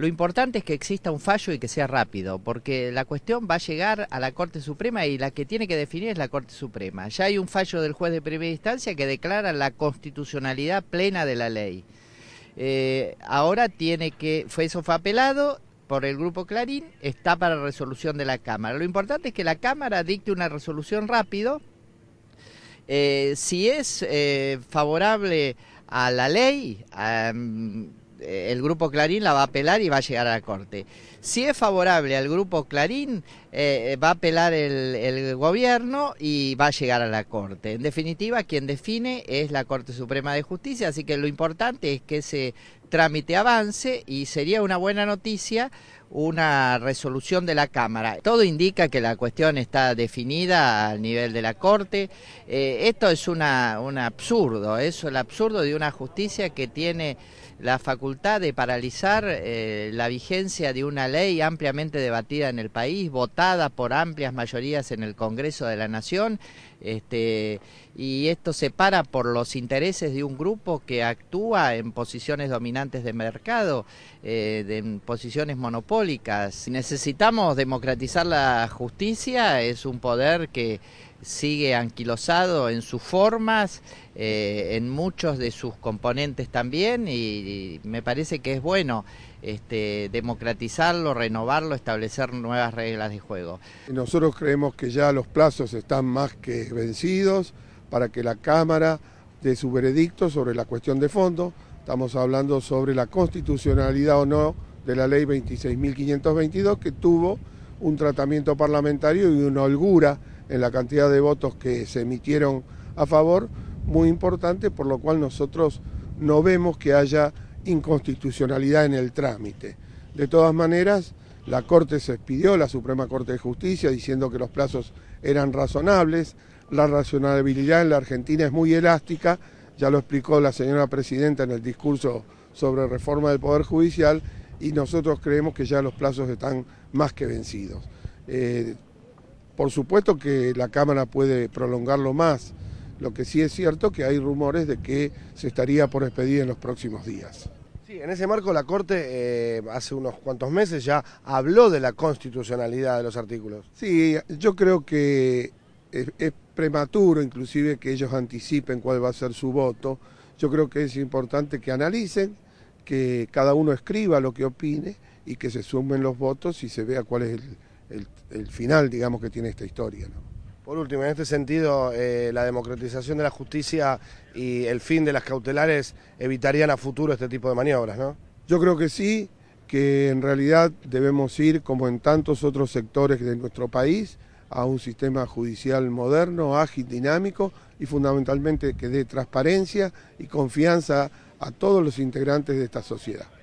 Lo importante es que exista un fallo y que sea rápido, porque la cuestión va a llegar a la Corte Suprema y la que tiene que definir es la Corte Suprema. Ya hay un fallo del juez de primera instancia que declara la constitucionalidad plena de la ley. Eh, ahora tiene que, fue eso fue apelado por el grupo Clarín, está para resolución de la Cámara. Lo importante es que la Cámara dicte una resolución rápido. Eh, si es eh, favorable a la ley, eh, el grupo Clarín la va a apelar y va a llegar a la Corte. Si es favorable al grupo Clarín, eh, va a apelar el, gobierno y va a llegar a la Corte. En definitiva, quien define es la Corte Suprema de Justicia, así que lo importante es que se trámite avance y sería una buena noticia una resolución de la Cámara. Todo indica que la cuestión está definida al nivel de la Corte. Eh, esto es un absurdo, es el absurdo de una justicia que tiene la facultad de paralizar eh, la vigencia de una ley ampliamente debatida en el país, votada por amplias mayorías en el Congreso de la Nación este, y esto se para por los intereses de un grupo que actúa en posiciones dominantes de mercado, eh, de, en posiciones monopólicas. Necesitamos democratizar la justicia, es un poder que sigue anquilosado en sus formas, eh, en muchos de sus componentes también, y, me parece que es bueno este, democratizarlo, renovarlo, establecer nuevas reglas de juego. Nosotros creemos que ya los plazos están más que vencidos para que la Cámara dé su veredicto sobre la cuestión de fondo. Estamos hablando sobre la constitucionalidad o no de la ley 26.522 que tuvo un tratamiento parlamentario y una holgura en la cantidad de votos que se emitieron a favor, muy importante, por lo cual nosotros no vemos que haya inconstitucionalidad en el trámite. De todas maneras, la Corte se expidió, la Suprema Corte de Justicia, diciendo que los plazos eran razonables. La razonabilidad en la Argentina es muy elástica, ya lo explicó la señora presidenta en el discurso sobre reforma del Poder Judicial, y nosotros creemos que ya los plazos están más que vencidos. Eh, por supuesto que la Cámara puede prolongarlo más, lo que sí es cierto que hay rumores de que se estaría por expedir en los próximos días. Sí, en ese marco la Corte eh, hace unos cuantos meses ya habló de la constitucionalidad de los artículos. Sí, yo creo que es, es prematuro inclusive que ellos anticipen cuál va a ser su voto. Yo creo que es importante que analicen, que cada uno escriba lo que opine y que se sumen los votos y se vea cuál es el, el, final, digamos, que tiene esta historia. Por último, en este sentido, eh, la democratización de la justicia y el fin de las cautelares evitarían a futuro este tipo de maniobras, ¿no? Yo creo que sí, que en realidad debemos ir, como en tantos otros sectores de nuestro país, a un sistema judicial moderno, ágil, dinámico y fundamentalmente que dé transparencia y confianza a todos los integrantes de esta sociedad.